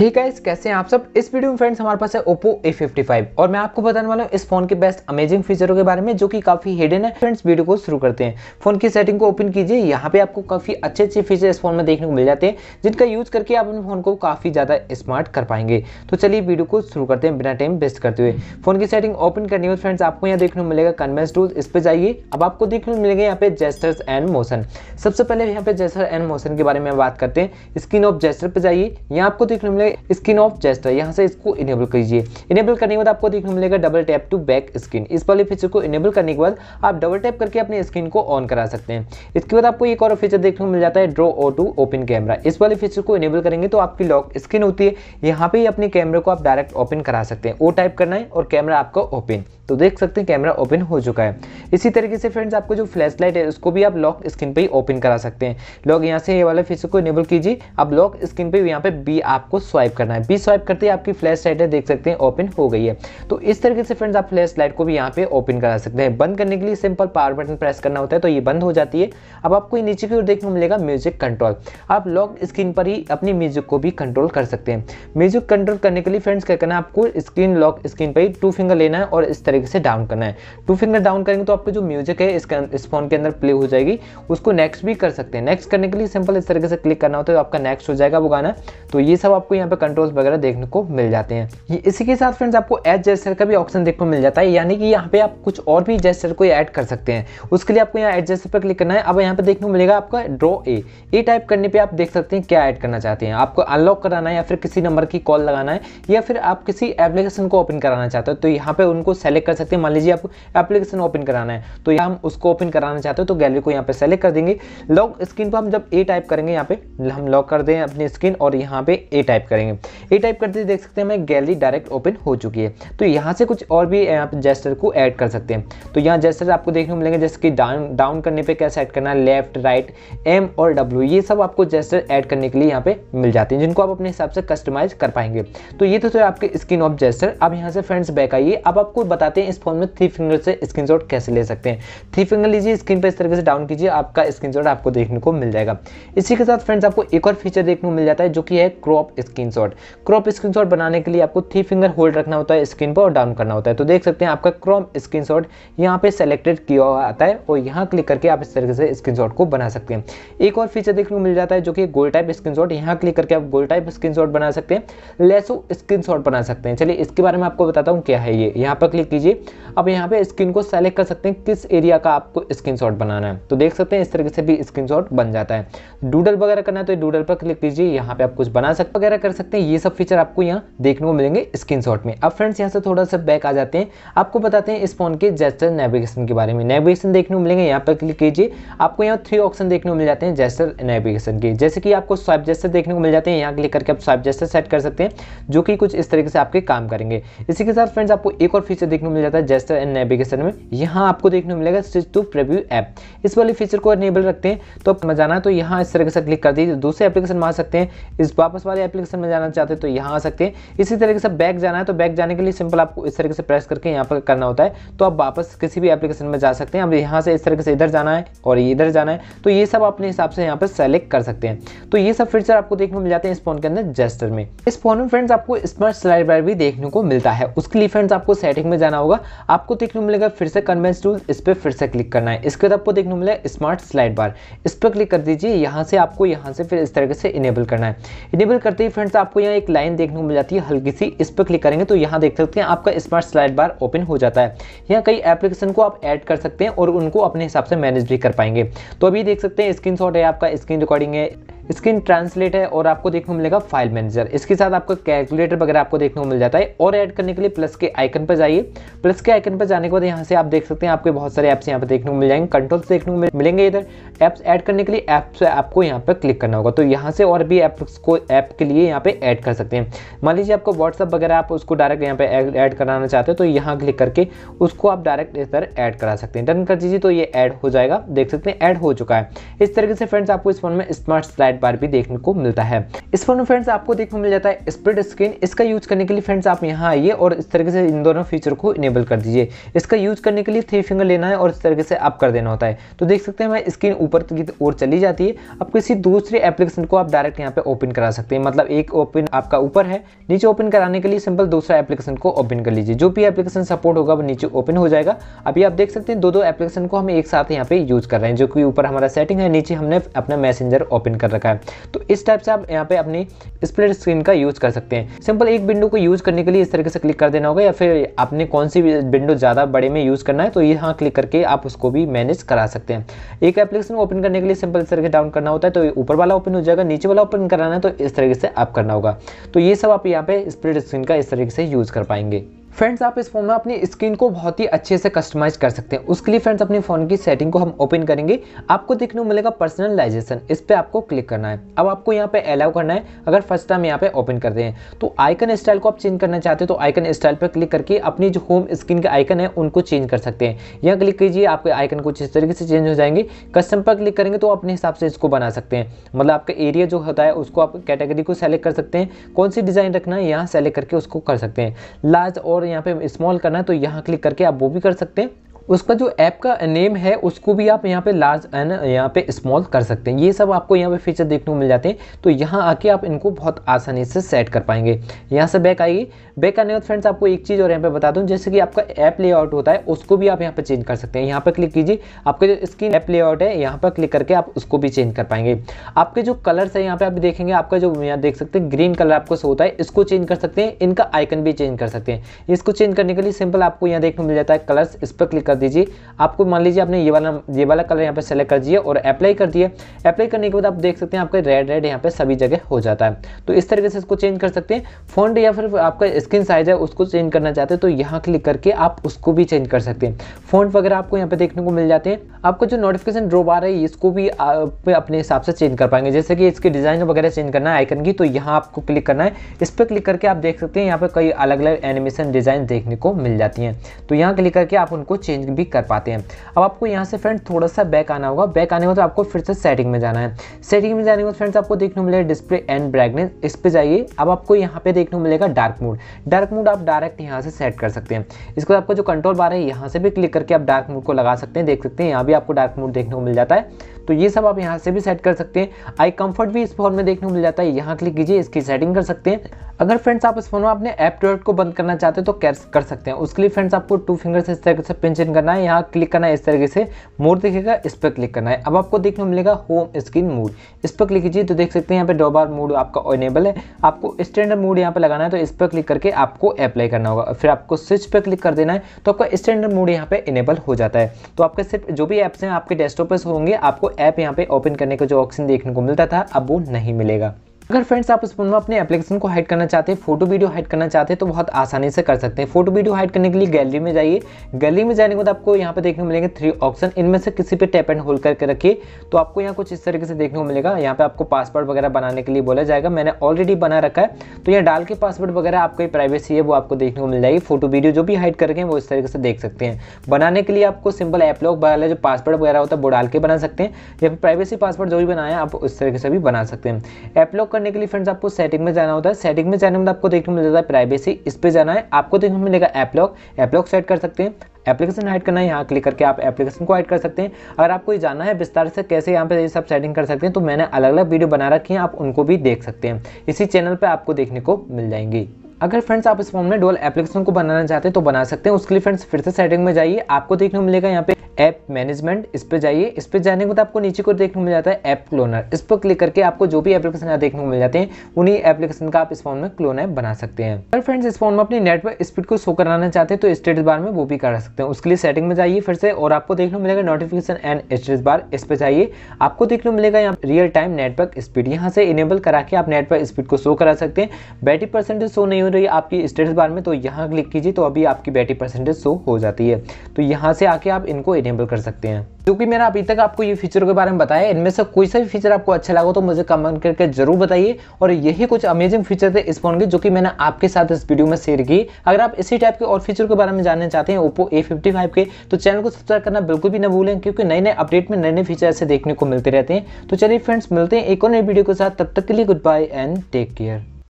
ही guys कैसे हैं आप सब इस वीडियो में फ्रेंड्स हमारे पास है ओप्पो A55 और मैं आपको बताने वाला हूँ इस फोन के बेस्ट अमेजिंग फीचरों के बारे में जो कि काफी हिडन है फ्रेंड्स वीडियो को शुरू करते हैं फोन की सेटिंग को ओपन कीजिए यहाँ पे आपको काफी अच्छे अच्छे फीचर इस फोन में देखने को मिल जाते हैं जिनका यूज करके आप अपने फोन को काफी ज्यादा स्मार्ट कर पाएंगे तो चलिए वीडियो को शुरू करते हैं बिना टाइम वेस्ट करते हुए फोन की सेटिंग ओपन करनी हो फ्रेंड्स आपको यहाँ देखने को मिलेगा कन्वेंस टूल इस पर जाइए अब आपको देखने को मिलेगा यहाँ पे जेस्टर्स एंड मोशन सबसे पहले यहाँ पे जेस्टर एंड मोशन के बारे में बात करते हैं स्क्रीन ऑफ जेस्टर पर जाइए यहाँ आपको देखने को मिलेगा स्किन ऑफ चेस्ट है यहाँ से इसको इनेबल कीजिए इनेबल करने के बाद आपको देखने मिलेगा double tap to back skin इस वाले फीचर को इनेबल करने के बाद आप डबल टैप करके अपने स्किन को ऑन करा सकते हैं इसके बाद आपको एक और फीचर देखने को मिल जाता है draw O to open camera इस वाले फीचर को इनेबल करेंगे तो आपकी लॉक स्किन होती है यहाँ पे अपने कैमरे को आप डायरेक्ट ओपन करा सकते हैं ओ टाइप करना है और कैमरा आपका ओपन तो देख सकते हैं कैमरा ओपन हो चुका है इसी तरीके से फ्रेंड्स आपको जो फ्लैश लाइट है उसको भी आप लॉक स्क्रीन पे ही ओपन करा सकते हैं लॉक यहाँ से ये वाले फीचर को इनेबल कीजिए आप लॉक स्क्रीन पे यहाँ पे बी आपको स्वाइप करना है बी स्वाइप करते ही आपकी फ्लैश लाइट है देख सकते हैं ओपन हो गई है तो इस तरीके से फ्रेंड्स आप फ्लैश लाइट को भी यहाँ पे ओपन करा सकते हैं बंद करने के लिए सिंपल पावर बटन प्रेस करना होता है तो ये बंद हो जाती है अब आपको नीचे की ओर देखने को मिलेगा म्यूजिक कंट्रोल आप लॉक स्क्रीन पर ही अपनी म्यूजिक को भी कंट्रोल कर सकते हैं म्यूजिक कंट्रोल करने के लिए फ्रेंड्स क्या करना है आपको स्क्रीन लॉक स्क्रीन पर ही टू फिंगर लेना है और इस तरीके से डाउन करना है टू फिंगर डाउन करेंगे तो आपकी जो म्यूजिक है इस फोन के अंदर प्ले हो जाएगी उसको नेक्स्ट भी कर सकते हैं नेक्स्ट करने के लिए सिंपल इस तरीके से क्लिक करना होता है तो आपका नेक्स्ट हो जाएगा वो गाना तो ये सब आपको यहाँ यहाँ पे कंट्रोल्स वगैरह देखने को मिल जाते हैं इसी के साथ फ्रेंड्स आपको एड जेस्टर का भी ऑप्शन देखने को मिल जाता है यानी कि यहाँ पे आप कुछ और भी जेस्टर को ऐड कर सकते हैं उसके लिए आपको यहाँ एड जेस्टर पर क्लिक करना है अब यहाँ पे देखने को मिलेगा आपका ड्रॉ ए ए टाइप करने पर आप देख सकते हैं क्या ऐड करना चाहते हैं आपको अनलॉक कराना है या फिर किसी नंबर की कॉल लगाना है या फिर आप किसी एप्लीकेशन को ओपन कराना चाहते हो तो यहाँ पे उनको सेलेक्ट कर सकते हैं मान लीजिए आपको एप्लीकेशन ओपन कराना है तो यहाँ हम उसको ओपन कराना चाहते हो तो गैलरी को यहाँ पे सेलेक्ट कर देंगे लॉक स्क्रीन पर हम जब ए टाइप करेंगे यहाँ पे हम लॉक कर दें अपनी स्क्रीन और यहाँ पे ए टाइप करेंगे ये टाइप करते देख सकते हैं हमें गैलरी डायरेक्ट ओपन हो चुकी है तो यहाँ से कुछ और भी यहाँ पर जेस्टर को ऐड कर सकते हैं तो यहाँ जेस्टर आपको देखने को मिलेंगे जैसे कि डाउन डाउन करने पर क्या सेट करना है लेफ्ट राइट एम और डब्ल्यू ये सब आपको जेस्टर ऐड करने के लिए यहाँ पे मिल जाते हैं जिनको आप अपने हिसाब से कस्टमाइज कर पाएंगे तो ये तो थे आपके स्क्रीन ऑफ जेस्टर अब यहाँ से फ्रेंड्स बैक आइए अब आपको बताते हैं इस फोन में थ्री फिंगर से स्क्रीन कैसे ले सकते हैं थ्री फिंगर लीजिए स्क्रीन पर इस तरीके से डाउन कीजिए आपका स्क्रीन आपको देखने को मिल जाएगा इसी के साथ फ्रेंड्स आपको एक और फीचर देखने को मिल जाता है जो कि है crop screen screenshot crop screenshot बनाने के लिए आपको थ्री फिंगर होल्ड रखना होता है स्क्रीन पर और डाउन करना होता है तो देख सकते हैं आपका क्रॉप स्क्रीन शॉट यहाँ पे सेलेक्टेड किया आता है और यहाँ क्लिक करके आप इस तरीके से स्क्रीनशॉट को बना सकते हैं एक और फीचर देखने को मिल जाता है जो कि गोल टाइप स्क्रीनशॉट यहाँ क्लिक करके आप गोल टाइप स्क्रीनशॉट बना सकते हैं लेसो स्क्रीनशॉट बना सकते हैं चलिए इसके बारे में आपको बताता हूँ क्या है ये यहाँ पर क्लिक कीजिए अब यहाँ पे स्क्रीन को सेलेक्ट कर सकते हैं किस एरिया का आपको स्क्रीनशॉट बनाना है तो देख सकते हैं इस तरीके से भी स्क्रीनशॉट बन जाता है डूडल वगैरह करना है तो डूडल पर क्लिक कीजिए यहाँ पे आप कुछ बना सकते वगैरह कर सकते हैं ये सब फीचर आपको यहाँ देखने को मिलेंगे स्क्रीन में अब फ्रेंड्स यहाँ से थोड़ा सा बैक आ जाते हैं आपको बताते हैं इस फोन के जेस्टर नेविगेशन के बारे में नेविगेशन देखने को मिलेंगे यहाँ पर क्लिक कीजिए आपको यहाँ थ्री ऑप्शन देखने को मिल जाते हैं जेस्टर नेविगेशन के जैसे कि आपको स्वाइप जेस्टर देखने को मिल जाते हैं यहाँ क्लिक करके आप स्वाइप जेस्टर सेट कर सकते हैं जो कि कुछ इस तरीके से आपके काम करेंगे इसी के साथ फ्रेंड्स आपको एक और फीचर देखने को मिल जाता है जेस्टर एंड नेविगेशन में यहाँ आपको देखने को मिलेगा स्विच टू प्रीव्यू ऐप इस वाले फीचर को अनेबल रखते हैं तो आप जाना तो यहाँ इस तरीके से क्लिक कर दीजिए दूसरे एप्लीकेशन मार सकते हैं इस वापस वाले एप्लीकेशन डायरेक्शन में जाना चाहते हैं तो यहाँ आ सकते हैं इसी तरीके से बैक जाना है तो बैक जाने के लिए सिंपल आपको इस तरीके से प्रेस करके यहाँ पर करना होता है तो आप वापस किसी भी एप्लीकेशन में जा सकते हैं अब यहाँ से इस तरीके से इधर जाना है और इधर जाना है तो ये सब अपने हिसाब से यहाँ पर सेलेक्ट कर सकते हैं तो ये सब फीचर आपको देखने मिल जाते हैं इस फोन के अंदर जेस्टर में इस फोन में फ्रेंड्स आपको स्मार्ट स्लाइड भी देखने को मिलता है उसके लिए फ्रेंड्स आपको सेटिंग में जाना होगा आपको देखने को मिलेगा फिर से कन्वेंस टूल इस पर फिर से क्लिक करना है इसके बाद आपको देखने को मिलेगा स्मार्ट स्लाइड बार इस पर क्लिक कर दीजिए यहाँ से आपको यहाँ से फिर इस तरीके से इनेबल करना है इनेबल करते ही फ्रेंड फ्रेंड्स आपको यहाँ एक लाइन देखने को मिल जाती है हल्की सी इस पर क्लिक करेंगे तो यहाँ देख सकते हैं आपका स्मार्ट स्लाइड बार ओपन हो जाता है यहाँ कई एप्लीकेशन को आप ऐड कर सकते हैं और उनको अपने हिसाब से मैनेज भी कर पाएंगे तो अभी देख सकते हैं स्क्रीन है आपका स्क्रीन रिकॉर्डिंग है स्क्रीन ट्रांसलेट है और आपको देखने को मिलेगा फाइल मैनेजर इसके साथ आपका कैलकुलेटर वगैरह आपको देखने को मिल जाता है और ऐड करने के लिए प्लस के आइकन पर जाइए प्लस के आइकन पर जाने के बाद यहाँ से आप देख सकते हैं आपके बहुत सारे ऐप्स यहाँ पर देखने को मिल जाएंगे कंट्रोल्स देखने को मिलेंगे इधर ऐप्स ऐड करने के लिए ऐप्स आपको यहाँ पर क्लिक करना होगा तो यहाँ से और भी ऐप्स को ऐप के लिए यहाँ पे ऐड कर सकते हैं मान लीजिए आपको व्हाट्सअप वगैरह आप उसको डायरेक्ट यहाँ पे ऐड कराना चाहते हो तो यहाँ क्लिक करके उसको आप डायरेक्ट इस तरह ऐड करा सकते हैं डन कर दीजिए तो ये ऐड हो जाएगा देख सकते हैं ऐड हो चुका है इस तरीके से फ्रेंड्स आपको इस फोन में स्मार्ट स्लाइड एड बार भी देखने को मिलता है इस फोन में फ्रेंड्स आपको देखने को मिल जाता है स्प्रिट स्क्रीन इसका यूज करने के लिए फ्रेंड्स आप यहाँ आइए और इस तरीके से इन दोनों फीचर को इनेबल कर दीजिए इसका यूज करने के लिए थ्री फिंगर लेना है और इस तरीके से आप कर देना होता है तो देख सकते हैं हमारी स्क्रीन ऊपर की ओर चली जाती है अब किसी दूसरे एप्लीकेशन को आप डायरेक्ट यहाँ पे ओपन करा सकते हैं मतलब एक ओपन आपका ऊपर है नीचे ओपन कराने के लिए सिंपल दूसरा एप्लीकेशन को ओपन कर लीजिए जो भी एप्लीकेशन सपोर्ट होगा वो नीचे ओपन हो जाएगा अभी आप देख सकते हैं दो दो एप्लीकेशन को हम एक साथ यहाँ पे यूज कर रहे हैं जो कि ऊपर हमारा सेटिंग है नीचे हमने अपना मैसेंजर ओपन कर रखा है रखा है तो इस टाइप से आप यहाँ पे अपनी स्प्लिट स्क्रीन का यूज़ कर सकते हैं सिंपल एक विंडो को यूज़ करने के लिए इस तरीके से क्लिक कर देना होगा या फिर आपने कौन सी विंडो ज़्यादा बड़े में यूज़ करना है तो यहाँ क्लिक करके आप उसको भी मैनेज करा सकते हैं एक एप्लीकेशन को ओपन करने के लिए सिंपल इस तरीके डाउन करना होता है तो ऊपर वाला ओपन हो जाएगा नीचे वाला ओपन कराना है तो इस तरीके से आप करना होगा तो ये सब आप यहाँ पे स्प्लिट स्क्रीन का इस तरीके से यूज़ कर पाएंगे फ्रेंड्स आप इस फोन में अपनी स्क्रीन को बहुत ही अच्छे से कस्टमाइज कर सकते हैं उसके लिए फ्रेंड्स अपने फ़ोन की सेटिंग को हम ओपन करेंगे आपको देखने को मिलेगा पर्सनलाइजेशन इस पर आपको क्लिक करना है अब आपको यहाँ पे अलाउ करना है अगर फर्स्ट टाइम यहाँ पे ओपन करते तो हैं तो आइकन स्टाइल को आप चेंज करना चाहते हो तो आइकन स्टाइल पर क्लिक करके अपनी जो होम स्क्रीन के आइकन है उनको चेंज कर सकते हैं यहाँ क्लिक कीजिए आपके आइकन कुछ इस तरीके से चेंज हो जाएंगे कस्टम पर क्लिक करेंगे तो अपने हिसाब से इसको बना सकते हैं मतलब आपका एरिया जो होता है उसको आप कैटेगरी को सेलेक्ट कर सकते हैं कौन सी डिज़ाइन रखना है यहाँ सेलेक्ट करके उसको कर सकते हैं लार्ज और यहाँ पे स्मॉल करना है तो यहाँ क्लिक करके आप वो भी कर सकते हैं उसका जो ऐप का नेम है उसको भी आप यहाँ पे लार्ज एंड यहाँ पे स्मॉल कर सकते हैं ये सब आपको यहाँ पे फीचर देखने को मिल जाते हैं तो यहाँ आके आप इनको बहुत आसानी से सेट कर पाएंगे यहाँ से बैक आएगी बैक आने के फ्रेंड्स आपको एक चीज़ और यहाँ पे बता दूँ जैसे कि आपका ऐप लेआउट होता है उसको भी आप यहाँ पे चेंज कर सकते हैं यहाँ पर क्लिक कीजिए आपके जो स्क्रीन ऐप लेआउट है यहाँ पर क्लिक करके आप उसको भी चेंज कर पाएंगे आपके जो कलर्स है यहाँ पे आप देखेंगे आपका जो यहाँ देख सकते हैं ग्रीन कलर आपको होता है इसको चेंज कर सकते हैं इनका आइकन भी चेंज कर सकते हैं इसको चेंज करने के लिए सिंपल आपको यहाँ देखने मिल जाता है कलर्स इस पर क्लिक कर दीजिए आपको मान लीजिए आपने ये वाला ये वाला कलर यहाँ पे सेलेक्ट कर दिया और अप्लाई कर दिया अप्लाई करने के बाद आप देख सकते हैं आपका रेड रेड यहाँ पे सभी जगह हो जाता है तो इस तरीके से इसको चेंज कर सकते हैं फॉन्ट या फिर आपका स्क्रीन साइज है उसको चेंज करना चाहते हैं तो यहाँ क्लिक करके आप उसको भी चेंज कर सकते हैं फॉन्ट वगैरह आपको यहाँ पे देखने को मिल जाते हैं आपको जो नोटिफिकेशन ड्रॉप आ रहा है इसको भी आप अपने हिसाब से चेंज कर पाएंगे जैसे कि इसकी डिज़ाइन वगैरह चेंज करना है आइकन की तो यहाँ आपको क्लिक करना है इस पर क्लिक करके आप देख सकते हैं यहाँ पर कई अलग अलग एनिमेशन डिज़ाइन देखने को मिल जाती हैं तो यहाँ क्लिक करके आप उनको चेंज चेंज भी कर पाते हैं अब आपको यहाँ से फ्रेंड थोड़ा सा बैक आना होगा बैक आने के बाद आपको फिर से सेटिंग में जाना है सेटिंग में जाने के बाद फ्रेंड्स आपको देखने को मिलेगा डिस्प्ले एंड ब्राइटनेस इस पर जाइए अब आपको यहाँ पे देखने को मिलेगा डार्क मोड डार्क मोड आप डायरेक्ट यहाँ से सेट कर सकते हैं इसके बाद आपको जो कंट्रोल बार है यहाँ से भी क्लिक करके आप डार्क मोड को लगा सकते हैं देख सकते हैं यहाँ भी आपको डार्क मोड देखने को मिल जाता है तो ये सब आप यहाँ से भी सेट कर सकते हैं आई कंफर्ट भी इस फॉर्म में देखने को मिल जाता है यहाँ क्लिक कीजिए इसकी सेटिंग कर सकते हैं अगर फ्रेंड्स आप इस फोन में अपने ऐप टूट को बंद करना चाहते हो तो कैस कर सकते हैं उसके लिए फ्रेंड्स आपको टू फिंगर से इस तरीके से पिंच इन करना है यहाँ क्लिक करना है इस तरीके से मोड दिखेगा इस पर क्लिक करना है अब आपको देखने को मिलेगा होम स्क्रीन मोड इस पर क्लिक कीजिए तो देख सकते हैं यहाँ पे डॉबार बार मोड आपका अनेबल है आपको स्टैंडर्ड मोड यहाँ पर लगाना है तो इस पर क्लिक करके आपको अप्लाई करना होगा फिर आपको स्विच पर क्लिक कर देना है तो आपका स्टैंडर्ड मोड यहाँ पे इनेबल हो जाता है तो आपके सिर्फ जो भी ऐप्स हैं आपके डेस्कटॉप पर होंगे आपको ऐप यहाँ पे ओपन करने का जो ऑप्शन देखने को मिलता था अब वो नहीं मिलेगा अगर फ्रेंड्स आप उस फोन में अपने एप्लीकेशन को हाइड करना चाहते हैं फोटो वीडियो हाइड करना चाहते हैं तो बहुत आसानी से कर सकते हैं फोटो वीडियो हाइड करने के लिए गैलरी में जाइए गैलरी में जाने के बाद आपको यहाँ पे देखने को मिलेंगे थ्री ऑप्शन इनमें से किसी पे टैप एंड होल्ड करके रखिए तो आपको यहाँ कुछ इस तरीके से देखने को मिलेगा यहाँ पे आपको पासवर्ड वगैरह बनाने के लिए बोला जाएगा मैंने ऑलरेडी बना रखा है तो यहाँ डाल के पासवर्ड वगैरह आपकी प्राइवेसी है वो आपको देखने को मिल जाएगी फोटो वीडियो जो भी हाइड करके वो इस तरीके से देख सकते हैं बनाने के लिए आपको सिंपल ऐप लॉक जो पासवर्ड वगैरह होता है वो डाल के बना सकते हैं या फिर प्राइवेसी पासवर्ड जो भी बनाया आप उस तरीके से भी बना सकते हैं ऐप लॉक करने के लिए फ्रेंड्स आपको सेटिंग में जाना होता है सेटिंग में जाने में आपको देखने मिल जाता है प्राइवेसी इस पर जाना है आपको देखने मिलेगा एपलॉक एपलॉक सेट कर सकते हैं एप्लीकेशन हाइड करना है यहाँ क्लिक करके आप एप्लीकेशन को हाइड कर सकते हैं अगर आपको ये जानना है विस्तार से कैसे यहाँ पे ये सब सेटिंग कर सकते हैं तो मैंने अलग अलग वीडियो बना रखी है आप उनको भी देख सकते हैं इसी चैनल पे आपको देखने को मिल जाएंगी अगर फ्रेंड्स आप इस फॉर्म में डोल एप्लीकेशन को बनाना चाहते हैं तो बना सकते हैं उसके लिए फ्रेंड्स फिर से सेटिंग में जाइए आपको देखने को मिलेगा यहाँ पे ऐप मैनेजमेंट इस पर जाइए इस पर जाने के बाद आपको नीचे को देखने को मिल जाता है ऐप क्लोनर इस पर क्लिक करके आपको जो भी एप्लीकेशन देखने को मिल जाते हैं उन्हीं एप्लीकेशन का आप इस फॉर्म में क्लोन ऐप बना सकते हैं अगर फ्रेंड्स इस फॉर्म में अपनी नेटवर्क स्पीड को शो कराना चाहते हैं तो स्टेटस बार में वो भी करा सकते हैं उसके लिए सेटिंग में जाइए फिर से और आपको देखने को मिलेगा नोटिफिकेशन एंड स्टेटस बार इस पर जाइए आपको देखने को मिलेगा यहाँ रियल टाइम नेटवर्क स्पीड यहाँ से इनेबल करा के आप नेटवर्क स्पीड को शो करा सकते हैं बैटरी परसेंटेज शो नहीं क्यों रही आपकी स्टेटस बार में तो यहाँ क्लिक कीजिए तो अभी आपकी बैटरी परसेंटेज शो हो जाती है तो यहाँ से आके आप इनको इनेबल कर सकते हैं जो कि मैंने अभी तक आपको ये फीचर के बारे में बताया इनमें से कोई सा भी फीचर आपको अच्छा लगा तो मुझे कमेंट करके जरूर बताइए और यही कुछ अमेजिंग फीचर थे इस फोन के जो कि मैंने आपके साथ इस वीडियो में शेयर की अगर आप इसी टाइप के और फीचर के बारे में जानना चाहते हैं ओप्पो ए के तो चैनल को सब्सक्राइब करना बिल्कुल भी ना भूलें क्योंकि नए नए अपडेट में नए नए फीचर ऐसे देखने को मिलते रहते हैं तो चलिए फ्रेंड्स मिलते हैं एक और नई वीडियो के साथ तब तक के लिए goodbye and take care